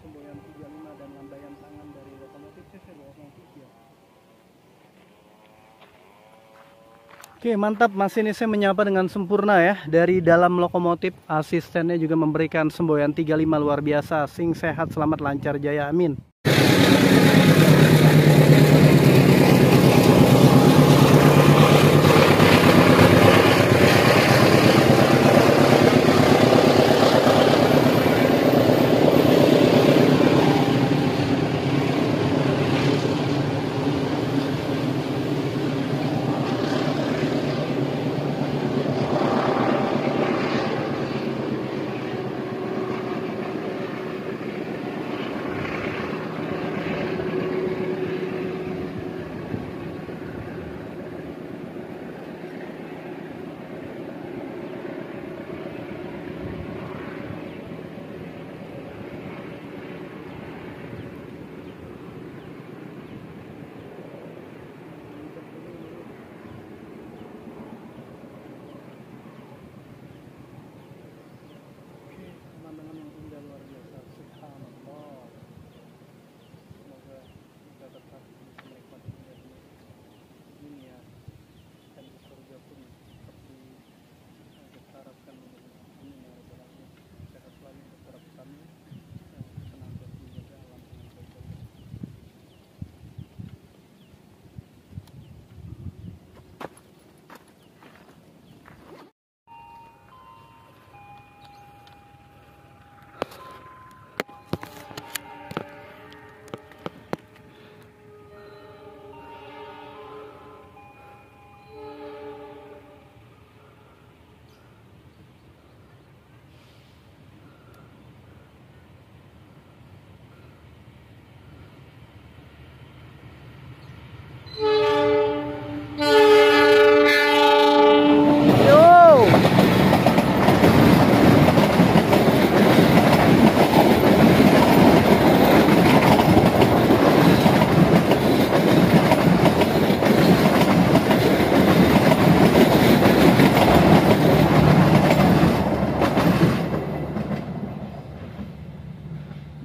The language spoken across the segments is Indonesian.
semboyan 35 dan lambaian tangan dari lokomotif CC 203. Oke mantap masinisnya menyapa dengan sempurna ya Dari dalam lokomotif asistennya juga memberikan semboyan 35 luar biasa Sing sehat selamat lancar jaya amin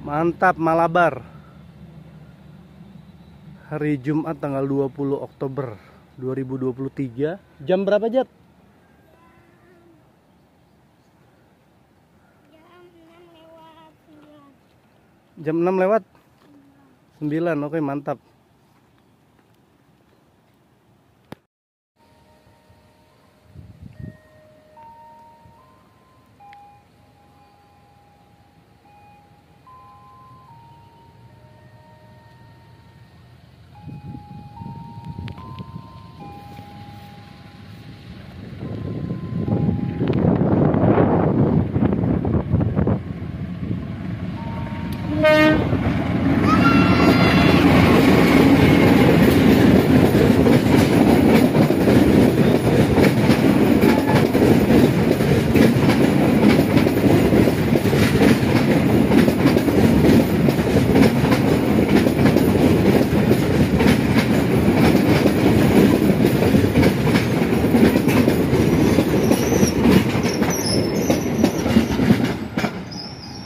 Mantap Malabar. Hari Jumat tanggal 20 Oktober 2023. Jam berapa, Jat? Jam 6 lewat. Jam 6 lewat 9. Oke, mantap.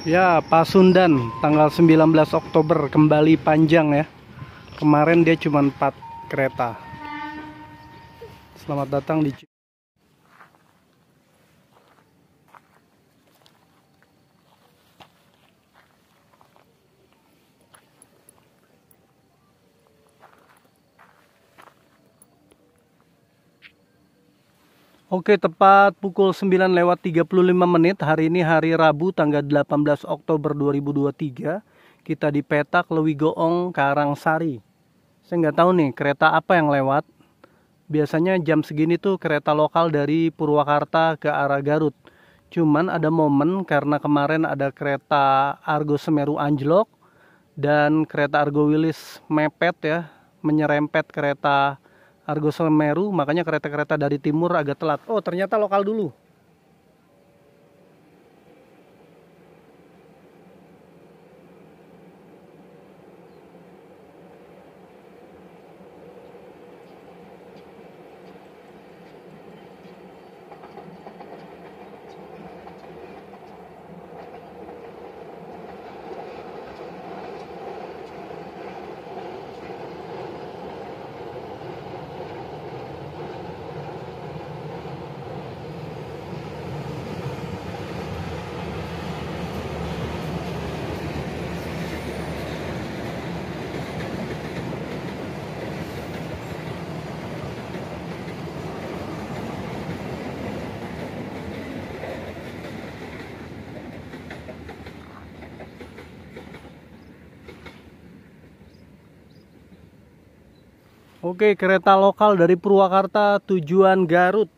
Ya, Pasundan tanggal 19 Oktober kembali panjang ya. Kemarin dia cuma 4 kereta. Selamat datang di Oke, tepat pukul 9 lewat 35 menit hari ini hari Rabu tanggal 18 Oktober 2023. Kita di petak Lewi Goong Karangsari. Saya nggak tahu nih kereta apa yang lewat. Biasanya jam segini tuh kereta lokal dari Purwakarta ke arah Garut. Cuman ada momen karena kemarin ada kereta Argo Semeru anjlok dan kereta Argo Wilis mepet ya, menyerempet kereta Argo Semeru makanya kereta-kereta dari timur agak telat oh ternyata lokal dulu Oke, kereta lokal dari Purwakarta tujuan Garut.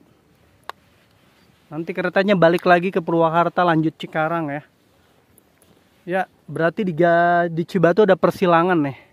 Nanti keretanya balik lagi ke Purwakarta lanjut Cikarang ya. Ya, berarti di, di Cibatu ada persilangan nih.